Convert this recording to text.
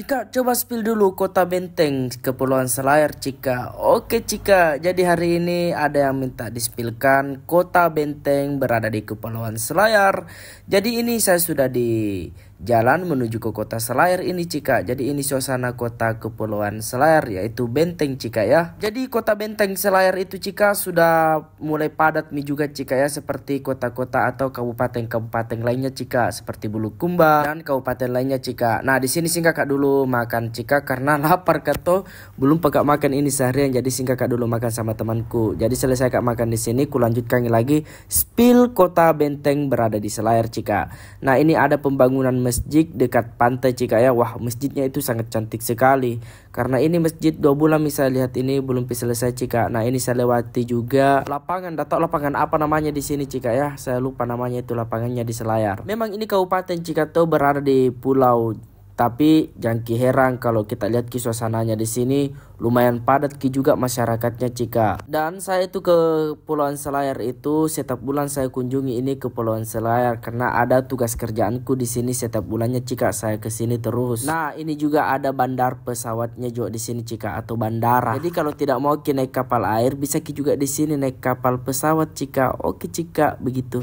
Cika, coba spill dulu kota Benteng, Kepulauan Selayar, Cika. Oke, Cika. Jadi hari ini ada yang minta dispilkan kota Benteng berada di Kepulauan Selayar. Jadi ini saya sudah di Jalan menuju ke kota Selayar ini Cika. Jadi ini suasana kota Kepulauan Selayar yaitu Benteng Cika ya. Jadi kota Benteng Selayar itu Cika sudah mulai padat nih juga Cika ya seperti kota-kota atau kabupaten-kabupaten lainnya Cika seperti Bulukumba dan kabupaten lainnya Cika. Nah, di sini singkat Kak dulu makan Cika karena lapar kato belum pegang makan ini seharian jadi singkat Kak dulu makan sama temanku. Jadi selesai Kak makan di sini ku lanjutkan lagi spill kota Benteng berada di Selayar Cika. Nah, ini ada pembangunan masjid dekat pantai Cikaya. Wah, masjidnya itu sangat cantik sekali. Karena ini masjid dua bulan bisa lihat ini belum bisa selesai Cika. Nah, ini saya lewati juga lapangan Datuk lapangan apa namanya di sini Cika ya? Saya lupa namanya itu lapangannya di Selayar. Memang ini Kabupaten Cikato berada di Pulau tapi jangan heran kalau kita lihat ki suasananya di sini lumayan padat ki juga masyarakatnya Cika. Dan saya itu ke Pulauan Selayar itu setiap bulan saya kunjungi ini ke Pulauan Selayar karena ada tugas kerjaanku di sini setiap bulannya Cika saya ke sini terus. Nah, ini juga ada bandar pesawatnya juga di sini Cika atau bandara. Jadi kalau tidak mau ki naik kapal air bisa ki juga di sini naik kapal pesawat Cika. Oke Cika begitu.